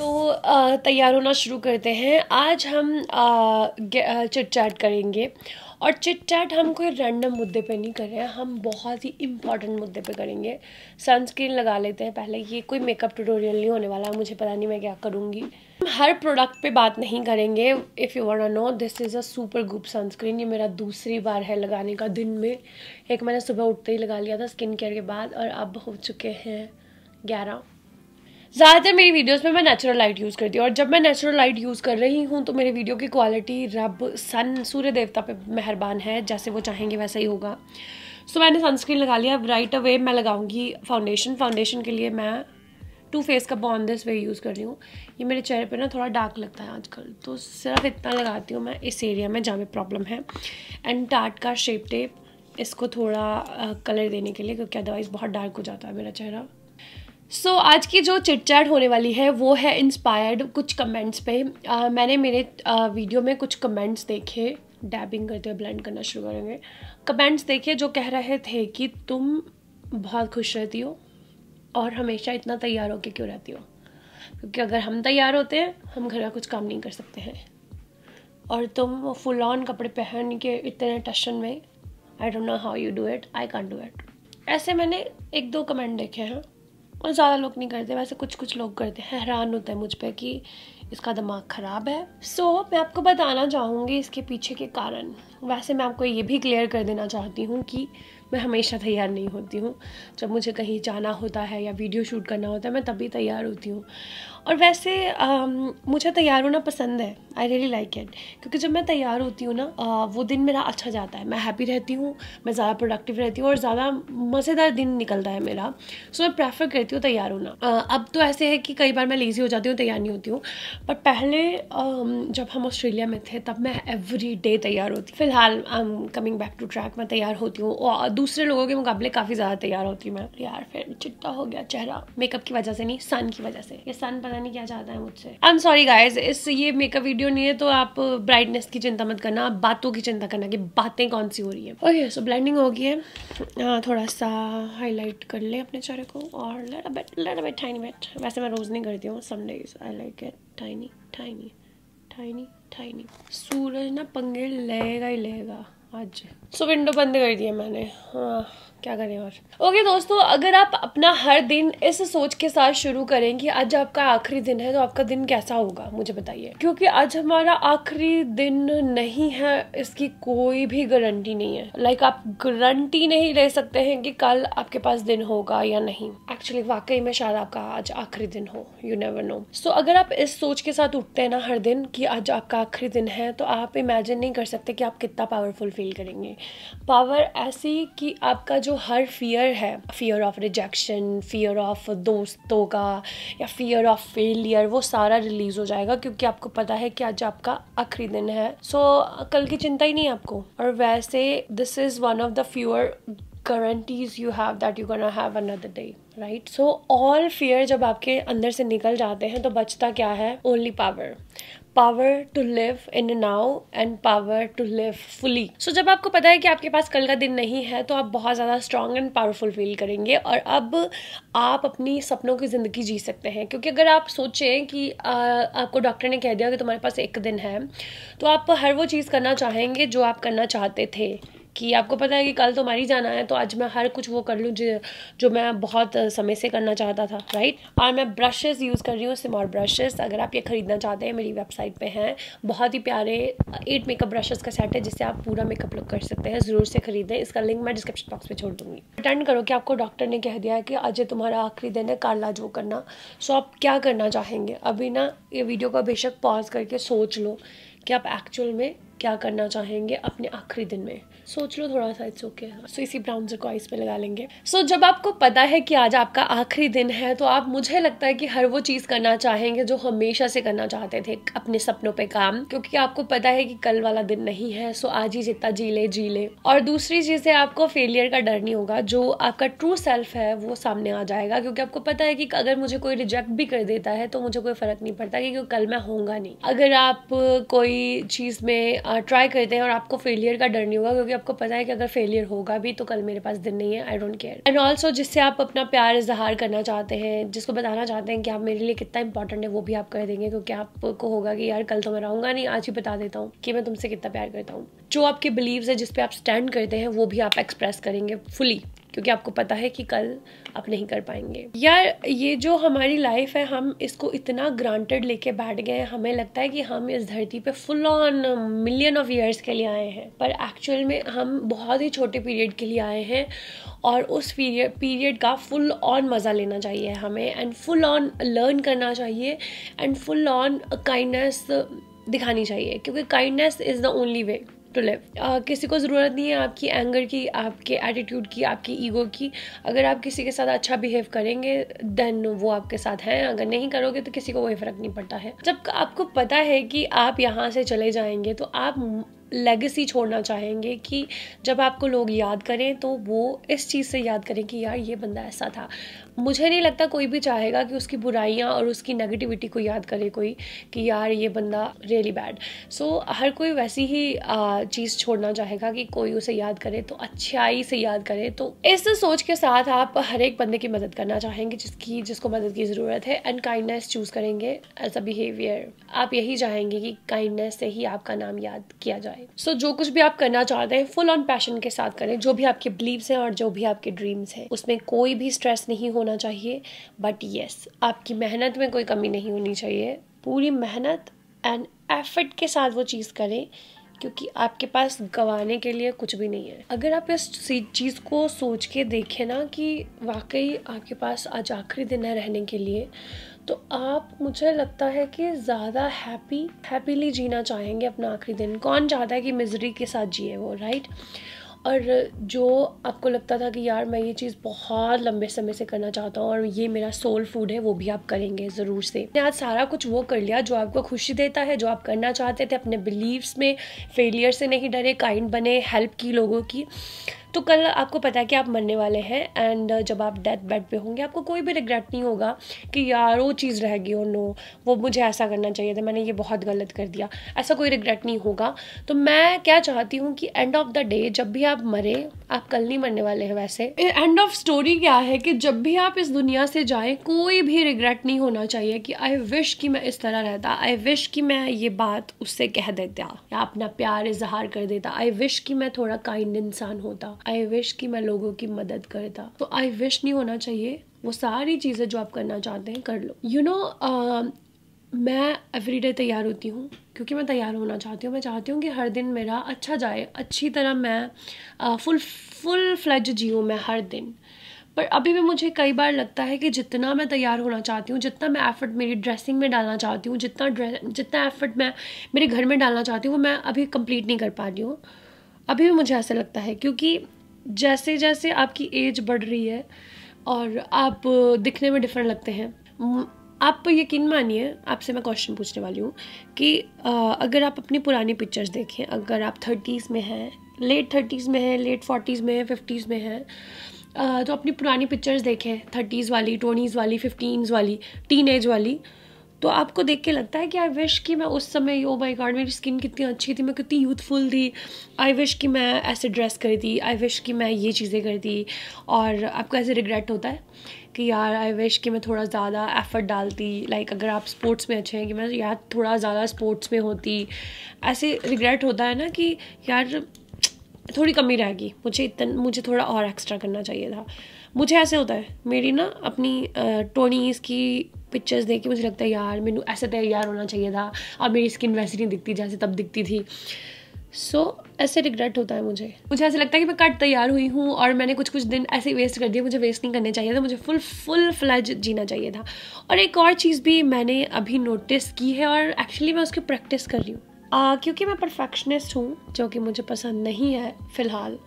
तो तैयार होना शुरू करते हैं आज हम चिट चैट करेंगे और चिट चैट हम कोई रैंडम मुद्दे पे नहीं कर रहे हैं हम बहुत ही इंपॉर्टेंट मुद्दे पे करेंगे सनस्क्रीन लगा लेते हैं पहले ये कोई मेकअप ट्यूटोरियल नहीं होने वाला है मुझे पता नहीं मैं क्या करूँगी हम हर प्रोडक्ट पे बात नहीं करेंगे if you want know this is a Supergoop sunscreen ये मेरा दूसरी बार है लगाने का दिन में एक मैंने सुबह उठते ही लगा लिया था स्किन केयर के बाद और अब हो चुके हैं ग्यारह ज़्यादातर मेरी वीडियोस में मैं नेचुरल लाइट यूज़ करती हूँ और जब मैं नेचुरल लाइट यूज़ कर रही हूँ तो मेरी वीडियो की क्वालिटी रब सन सूर्य देवता पे मेहरबान है जैसे वो चाहेंगे वैसा ही होगा सो so, मैंने सनस्क्रीन लगा लिया अब राइट अवे मैं लगाऊंगी फाउंडेशन फाउंडेशन के लिए मैं टू फेस का बॉन दिस वे यूज़ कर रही हूँ ये मेरे चेहरे पर ना थोड़ा डार्क लगता है आजकल तो सिर्फ इतना लगाती हूँ मैं इस एरिया में जहाँ पर प्रॉब्लम है एंड टाट का शेप टेप इसको थोड़ा कलर देने के लिए क्योंकि अदरवाइज़ बहुत डार्क हो जाता है मेरा चेहरा सो so, आज की जो चिटचैट होने वाली है वो है इंस्पायर्ड कुछ कमेंट्स पे आ, मैंने मेरे आ, वीडियो में कुछ कमेंट्स देखे डैबिंग करते हुए ब्लेंड करना शुरू करेंगे कमेंट्स देखे जो कह रहे थे कि तुम बहुत खुश रहती हो और हमेशा इतना तैयार होके क्यों रहती हो क्योंकि अगर हम तैयार होते हैं हम घर का कुछ काम नहीं कर सकते हैं और तुम फुल ऑन कपड़े पहन के इतने टशन में I don't know how you do it I can do it ऐसे मैंने एक दो कमेंट देखे हैं और ज़्यादा लोग नहीं करते वैसे कुछ कुछ लोग करते हैं हैरान होता है मुझ पर कि इसका दिमाग ख़राब है सो so, मैं आपको बताना चाहूँगी इसके पीछे के कारण वैसे मैं आपको ये भी क्लियर कर देना चाहती हूँ कि मैं हमेशा तैयार नहीं होती हूँ जब मुझे कहीं जाना होता है या वीडियो शूट करना होता है मैं तभी तैयार होती हूँ और वैसे um, मुझे तैयार होना पसंद है आई रियली लाइक इट क्योंकि जब मैं तैयार होती हूँ ना uh, वो दिन मेरा अच्छा जाता है मैं हैप्पी रहती हूँ मैं ज़्यादा प्रोडक्टिव रहती हूँ और ज़्यादा मज़ेदार दिन निकलता है मेरा सो so, मैं प्रेफर करती हूँ तैयार होना uh, अब तो ऐसे है कि कई बार मैं लेज़ी हो जाती हूँ तैयार नहीं होती हूँ पर पहले um, जब हम ऑस्ट्रेलिया में थे तब मैं एवरी डे तैयार होती फिलहाल I am coming back to track मैं तैयार होती हूँ और दूसरे लोगों के मुकाबले काफ़ी ज़्यादा तैयार होती हूँ मैं यार फिर चिट्टा हो गया चेहरा मेकअप की वजह से नहीं सन की वजह से ये सन पता नहीं क्या चाहता है मुझसे आई एम सॉरी गाइज इस ये मेकअप वीडियो नहीं है तो आप ब्राइटनेस की चिंता मत करना आप बातों की चिंता करना कि बातें कौन सी हो रही है ओके सो ब्लाइंडिंग हो गई है थोड़ा सा हाईलाइट कर ले अपने चेहरे को और लड़ा बैठ लड़ा बैठ टाइनी बेट वैसे मैं रोज़ नहीं करती हूँ some days I like it tiny tiny tiny tiny Suraj ना पंगे लेगा ही लेगा आज सो विंडो बंद कर दिया मैंने हाँ क्या करें और ओके okay, दोस्तों अगर आप अपना हर दिन इस सोच के साथ शुरू करें कि आज आपका आखिरी दिन है तो आपका दिन कैसा होगा मुझे बताइए क्योंकि आज हमारा आखिरी दिन नहीं है इसकी कोई भी गारंटी नहीं है लाइक like, आप गारंटी नहीं ले सकते हैं कि कल आपके पास दिन होगा या नहीं एक्चुअली वाकई में शायद आपका आज आखिरी दिन हो यू नेवर नो सो अगर आप इस सोच के साथ उठते हैं ना हर दिन कि आज आपका आखिरी दिन है तो आप इमेजिन नहीं कर सकते कि आप कितना पावरफुल फील करेंगे पावर ऐसी कि आपका जो जो हर फियर है fear of rejection fear of दोस्तों का या फियर ऑफ फेलियर वो सारा रिलीज हो जाएगा क्योंकि आपको पता है कि आज आपका आखिरी दिन है सो so, कल की चिंता ही नहीं आपको और वैसे this is one of the fewer guarantees you have that you can have another day right so all fear जब आपके अंदर से निकल जाते हैं तो बचता क्या है only power power to live in now and power to live fully so जब आपको पता है कि आपके पास कल का दिन नहीं है तो आप बहुत ज़्यादा स्ट्रांग एंड पावरफुल फील करेंगे और अब आप अपनी सपनों की ज़िंदगी जी सकते हैं क्योंकि अगर आप सोचें कि आ, आपको डॉक्टर ने कह दिया कि तुम्हारे पास एक दिन है तो आप हर वो चीज़ करना चाहेंगे जो आप करना चाहते थे कि आपको पता है कि कल तो हमारी जाना है तो आज मैं हर कुछ वो कर लूँ जो मैं बहुत समय से करना चाहता था राइट और मैं ब्रशेज़ यूज़ कर रही हूँ सिमार ब्रशेज़ अगर आप ये ख़रीदना चाहते हैं मेरी वेबसाइट पे हैं बहुत ही प्यारे एट मेकअप ब्रशेज़ का सेट है जिससे आप पूरा मेकअप लुक कर सकते हैं ज़रूर से ख़रीदें इसका लिंक मैं डिस्क्रिप्शन बॉक्स में छोड़ दूँगी अटेंड करो कि आपको डॉक्टर ने कह दिया है कि आज तुम्हारा आखिरी दिन है काला वो करना सो आप क्या करना चाहेंगे अभी ना ये वीडियो का बेशक पॉज करके सोच लो कि आप एक्चुअल में क्या करना चाहेंगे अपने आखिरी दिन में सोच लो थोड़ा सा इट्स ओके सो इसी ब्राउन्जर को आइस पे लगा लेंगे सो so, जब आपको पता है कि आज आपका आखिरी दिन है तो आप मुझे लगता है कि हर वो चीज़ करना चाहेंगे जो हमेशा से करना चाहते थे अपने सपनों पे काम क्योंकि आपको पता है कि कल वाला दिन नहीं है सो आज ही जितना जी ले जी ले और दूसरी चीज़ है आपको फेलियर का डर नहीं होगा जो आपका ट्रू सेल्फ है वो सामने आ जाएगा क्योंकि आपको पता है कि अगर मुझे कोई रिजेक्ट भी कर देता है तो मुझे कोई फर्क नहीं पड़ता क्योंकि कल मैं होऊंगा नहीं अगर आप कोई चीज़ में ट्राई करते हैं और आपको फेलियर का डर नहीं होगा क्योंकि आपको पता है कि अगर फेलियर होगा भी तो कल मेरे पास दिन नहीं है I don't care and also जिससे आप अपना प्यार इजहार करना चाहते हैं जिसको बताना चाहते हैं कि आप मेरे लिए कितना इंपॉर्टेंट है वो भी आप कर देंगे क्योंकि आपको होगा कि यार कल तो मैं रहूंगा नहीं आज ही बता देता हूँ कि मैं तुमसे कितना प्यार करता हूँ जो आपके बिलीव्स है जिसपे आप स्टैंड करते हैं वो भी आप एक्सप्रेस करेंगे फुली क्योंकि आपको पता है कि कल आप नहीं कर पाएंगे यार ये जो हमारी लाइफ है हम इसको इतना ग्रांटेड लेके बैठ गए हमें लगता है कि हम इस धरती पे full on million of years के लिए आए हैं पर एक्चुअल में हम बहुत ही छोटे पीरियड के लिए आए हैं और उस पीरियड पीरियड का फुल ऑन मज़ा लेना चाहिए हमें एंड फुल ऑन लर्न करना चाहिए एंड फुल ऑन काइंडनेस दिखानी चाहिए क्योंकि kindness is the only way to live uh, किसी को ज़रूरत नहीं है आपकी एंगर की आपके एटीट्यूड की आपकी ईगो की अगर आप किसी के साथ अच्छा बिहेव करेंगे देन वो आपके साथ हैं अगर नहीं करोगे तो किसी को वही फ़र्क नहीं पड़ता है जब आपको पता है कि आप यहाँ से चले जाएंगे तो आप लेगेसी छोड़ना चाहेंगे कि जब आपको लोग याद करें तो वो इस चीज़ से याद करें कि यार ये बंदा ऐसा था मुझे नहीं लगता कोई भी चाहेगा कि उसकी बुराइयाँ और उसकी नेगेटिविटी को याद करे कोई कि यार ये बंदा रियली बैड सो हर कोई वैसी ही चीज़ छोड़ना चाहेगा कि कोई उसे याद करे तो अच्छाई से याद करे तो इस सोच के साथ आप हर एक बंदे की मदद करना चाहेंगे जिसकी जिसको मदद की ज़रूरत है एंड काइंडनेस चूज़ करेंगे एज अ बिहेवियर आप यही चाहेंगे कि काइंडनेस से ही आपका नाम याद किया जाए सो so, जो कुछ भी आप करना चाहते हैं फुल ऑन पैशन के साथ करें जो भी आपके बिलीव्स हैं और जो भी आपके ड्रीम्स हैं उसमें कोई भी स्ट्रेस नहीं होना होना चाहिए बट येस आपकी मेहनत में कोई कमी नहीं होनी चाहिए पूरी मेहनत एंड एफर्ट के साथ वो चीज़ करें क्योंकि आपके पास गंवाने के लिए कुछ भी नहीं है अगर आप इस चीज़ को सोच के देखें ना कि वाकई आपके पास आज आखिरी दिन है रहने के लिए तो आप मुझे लगता है कि ज़्यादा हैप्पी हैप्पीली जीना चाहेंगे अपना आखिरी दिन कौन चाहता है कि मिजरी के साथ जिए वो राइट और जो आपको लगता था कि यार मैं ये चीज़ बहुत लंबे समय से करना चाहता हूँ और ये मेरा सोल फूड है वो भी आप करेंगे ज़रूर से आज सारा कुछ वो कर लिया जो आपको खुशी देता है जो आप करना चाहते थे अपने बिलीव्स में फेलियर से नहीं डरे काइंड बने हेल्प की लोगों की तो कल आपको पता है कि आप मरने वाले हैं एंड uh, जब आप डेथ बेड पे होंगे आपको कोई भी रिग्रेट नहीं होगा कि यार वो चीज़ रह गई और नो वो मुझे ऐसा करना चाहिए था मैंने ये बहुत गलत कर दिया ऐसा कोई रिग्रेट नहीं होगा तो मैं क्या चाहती हूँ कि एंड ऑफ द डे जब भी आप मरे आप कल नहीं मरने वाले हैं वैसे एंड ऑफ स्टोरी क्या है कि जब भी आप इस दुनिया से जाएं कोई भी रिग्रेट नहीं होना चाहिए कि आई विश कि मैं इस तरह रहता आई विश कि मैं ये बात उससे कह देता या अपना प्यार इजहार कर देता आई विश कि मैं थोड़ा काइंड इंसान होता आई विश कि मैं लोगों की मदद करता तो आई विश नहीं होना चाहिए वो सारी चीज़ें जो आप करना चाहते हैं कर लो you you know know, every um, day तैयार होती हूँ क्योंकि मैं तैयार होना चाहती हूँ मैं चाहती हूँ कि हर दिन मेरा अच्छा जाए अच्छी तरह मैं फुल uh, फुल जी जीऊँ मैं हर दिन पर अभी भी मुझे कई बार लगता है कि जितना मैं तैयार होना चाहती हूँ जितना मैं एफर्ट मेरी ड्रेसिंग में डालना चाहती हूँ जितना ड्रेस जितना एफर्ट मैं मेरे घर में डालना चाहती हूँ वो मैं अभी कंप्लीट नहीं कर पा रही हूँ अभी भी मुझे ऐसा लगता है क्योंकि जैसे जैसे आपकी एज बढ़ रही है और आप दिखने में डिफरेंट लगते हैं आप यकीन मानिए आपसे मैं क्वेश्चन पूछने वाली हूँ कि अगर आप अपनी पुरानी पिक्चर्स देखें अगर आप थर्टीज़ में हैं लेट थर्टीज़ में हैं लेट फोर्टीज़ में हैं फिफ्टीज़ में हैं तो अपनी पुरानी पिक्चर्स देखें थर्टीज़ वाली ट्वेंटीज़ वाली फिफ्टीन्स वाली टीन एज वाली तो आपको देख के लगता है कि आई विश कि मैं उस समय यो माई गॉड मेरी स्किन कितनी अच्छी थी मैं कितनी यूथफुल थी आई विश कि मैं ऐसे ड्रेस करी थी आई विश कि मैं ये चीज़ें थी और आपको ऐसे रिग्रेट होता है कि यार आई विश कि मैं थोड़ा ज़्यादा एफ़र्ट डालती लाइक like, अगर आप स्पोर्ट्स में अच्छे हैं कि मैं यार थोड़ा ज़्यादा स्पोर्ट्स में होती ऐसे रिग्रेट होता है ना कि यार थोड़ी कमी रहेगी मुझे इतन मुझे थोड़ा और एक्स्ट्रा करना चाहिए था मुझे ऐसे होता है मेरी ना अपनी टोनीज़ की पिक्चर्स देख के मुझे लगता है यार मैं ऐसे तैयार होना चाहिए था अब मेरी स्किन वैसी नहीं दिखती जैसे तब दिखती थी सो so, ऐसे रिग्रेट होता है मुझे मुझे ऐसा लगता है कि मैं कट तैयार हुई हूँ और मैंने कुछ कुछ दिन ऐसे वेस्ट कर दिए मुझे वेस्ट नहीं करने चाहिए था मुझे फुल फुल फ्लज जीना चाहिए था और एक और चीज़ भी मैंने अभी नोटिस की है और एक्चुअली मैं उसकी प्रैक्टिस कर रही हूँ uh, क्योंकि मैं परफेक्शनिस्ट हूँ जो कि मुझे पसंद नहीं है फ़िलहाल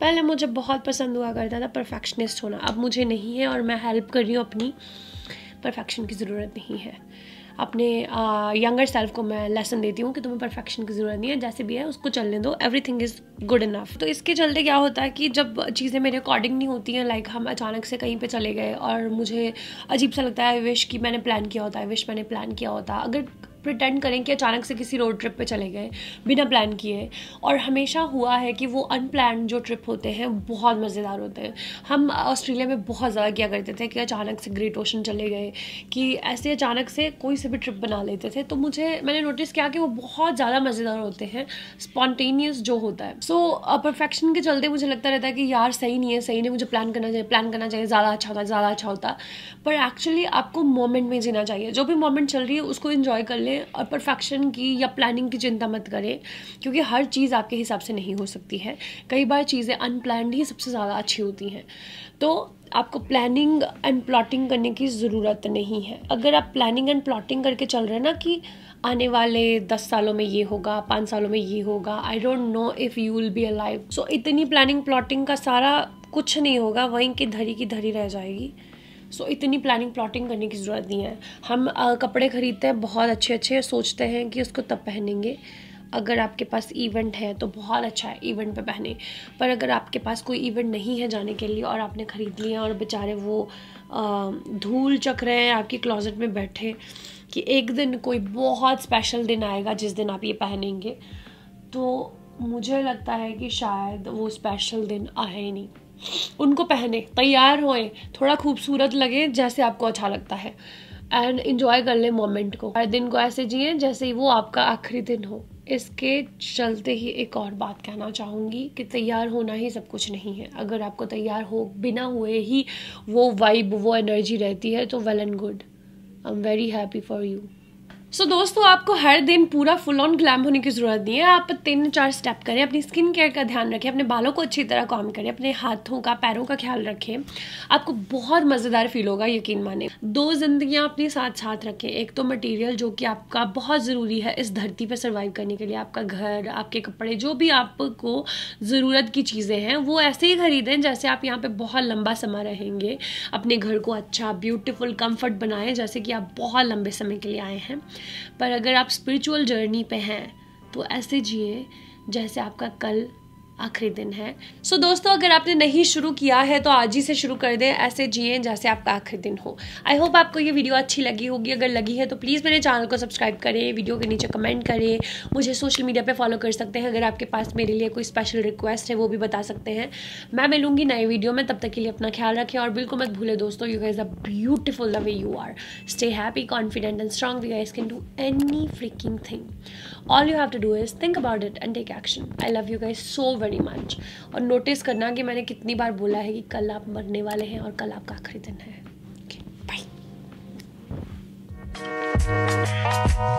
पहले मुझे बहुत पसंद हुआ करता था परफेक्शनिस्ट होना अब मुझे नहीं है और मैं हेल्प कर रही हूँ अपनी परफेक्शन की ज़रूरत नहीं है अपने यंगर सेल्फ को मैं लेसन देती हूँ कि तुम्हें परफेक्शन की ज़रूरत नहीं है जैसे भी है उसको चलने दो everything is good enough तो इसके चलते क्या होता है कि जब चीज़ें मेरे अकॉर्डिंग नहीं होती हैं लाइक हम अचानक से कहीं पे चले गए और मुझे अजीब सा लगता है विश कि मैंने प्लान किया होता है विश मैंने प्लान किया होता अगर प्रटेंड करें कि अचानक से किसी रोड ट्रिप पे चले गए बिना प्लान किए और हमेशा हुआ है कि वो अनप्लान जो ट्रिप होते हैं बहुत मज़ेदार होते हैं हम ऑस्ट्रेलिया में बहुत ज़्यादा किया करते थे कि अचानक से ग्रेट ओशन चले गए कि ऐसे अचानक से कोई से भी ट्रिप बना लेते थे तो मुझे मैंने नोटिस किया कि वो बहुत ज़्यादा मज़ेदार होते हैं स्पॉन्टेनियस जो होता है सो so, परफेक्शन के चलते मुझे लगता रहता है कि यार सही नहीं है सही नहीं मुझे प्लान करना चाहिए प्लान करना चाहिए ज़्यादा अच्छा होता ज़्यादा अच्छा होता पर एक्चुअली आपको मोमेंट में जीना चाहिए जो भी मोमेंट चल रही है उसको इन्जॉय कर ले और परफेक्शन की या प्लानिंग की चिंता मत करें क्योंकि हर चीज़ आपके हिसाब से नहीं हो सकती है कई बार चीज़ें अनप्लान्ड ही सबसे ज़्यादा अच्छी होती हैं तो आपको प्लानिंग एंड प्लॉटिंग करने की ज़रूरत नहीं है अगर आप प्लानिंग एंड प्लॉटिंग करके चल रहे हैं ना कि आने वाले दस सालों में ये होगा पाँच सालों में ये होगा I don't know if you will be alive so इतनी प्लानिंग प्लॉटिंग का सारा कुछ नहीं होगा वहीं की धरी की धरी रह जाएगी सो so, इतनी प्लानिंग प्लॉटिंग करने की ज़रूरत नहीं है हम आ, कपड़े ख़रीदते हैं बहुत अच्छे अच्छे सोचते हैं कि उसको तब पहनेंगे अगर आपके पास इवेंट है तो बहुत अच्छा है इवेंट पे पहने पर अगर आपके पास कोई इवेंट नहीं है जाने के लिए और आपने ख़रीद लिया और बेचारे वो धूल चक रहे हैं आपकी क्लॉजेट में बैठे कि एक दिन कोई बहुत स्पेशल दिन आएगा जिस दिन आप ये पहनेंगे तो मुझे लगता है कि शायद वो स्पेशल दिन आए ही नहीं उनको पहने तैयार होए थोड़ा खूबसूरत लगे जैसे आपको अच्छा लगता है एंड इन्जॉय कर लें मोमेंट को हर दिन को ऐसे जिए जैसे ही वो आपका आखिरी दिन हो इसके चलते ही एक और बात कहना चाहूँगी कि तैयार होना ही सब कुछ नहीं है अगर आपको तैयार हो बिना हुए ही वो वाइब वो एनर्जी रहती है तो well and good I am very happy for you so so, दोस्तों आपको हर दिन पूरा फुल ऑन ग्लैम होने की ज़रूरत नहीं है आप तीन चार स्टेप करें अपनी स्किन केयर का ध्यान रखें अपने बालों को अच्छी तरह काम करें अपने हाथों का पैरों का ख्याल रखें आपको बहुत मज़ेदार फील होगा यकीन माने दो जिंदगियां अपने साथ साथ रखें एक तो मटेरियल जो कि आपका बहुत ज़रूरी है इस धरती पर सर्वाइव करने के लिए आपका घर आपके कपड़े जो भी आपको ज़रूरत की चीज़ें हैं वो ऐसे ही खरीदें जैसे आप यहाँ पर बहुत लंबा समय रहेंगे अपने घर को अच्छा ब्यूटिफुल कम्फर्ट बनाएं जैसे कि आप बहुत लंबे समय के लिए आए हैं पर अगर आप स्पिरिचुअल जर्नी पे हैं तो ऐसे जिए जैसे आपका कल आखिरी दिन है सो so, दोस्तों अगर आपने नहीं शुरू किया है तो आज ही से शुरू कर दें ऐसे जिए जैसे आपका आखिरी दिन हो आई होप आपको ये वीडियो अच्छी लगी होगी अगर लगी है तो प्लीज़ मेरे चैनल को सब्सक्राइब करें वीडियो के नीचे कमेंट करें मुझे सोशल मीडिया पर फॉलो कर सकते हैं अगर आपके पास मेरे लिए कोई स्पेशल रिक्वेस्ट है वो भी बता सकते हैं मैं मिलूंगी नए वीडियो में तब तक के लिए अपना ख्याल रखें और बिल्कुल मत भूलें दोस्तों you guys a beautiful the way you are stay happy confident and strong you guys can do any freaking thing all you have to do is think about it and take action I love you guys so very very much और notice करना कि मैंने कितनी बार बोला है कि कल आप मरने वाले हैं और कल आपका आखिरी दिन है okay, बाय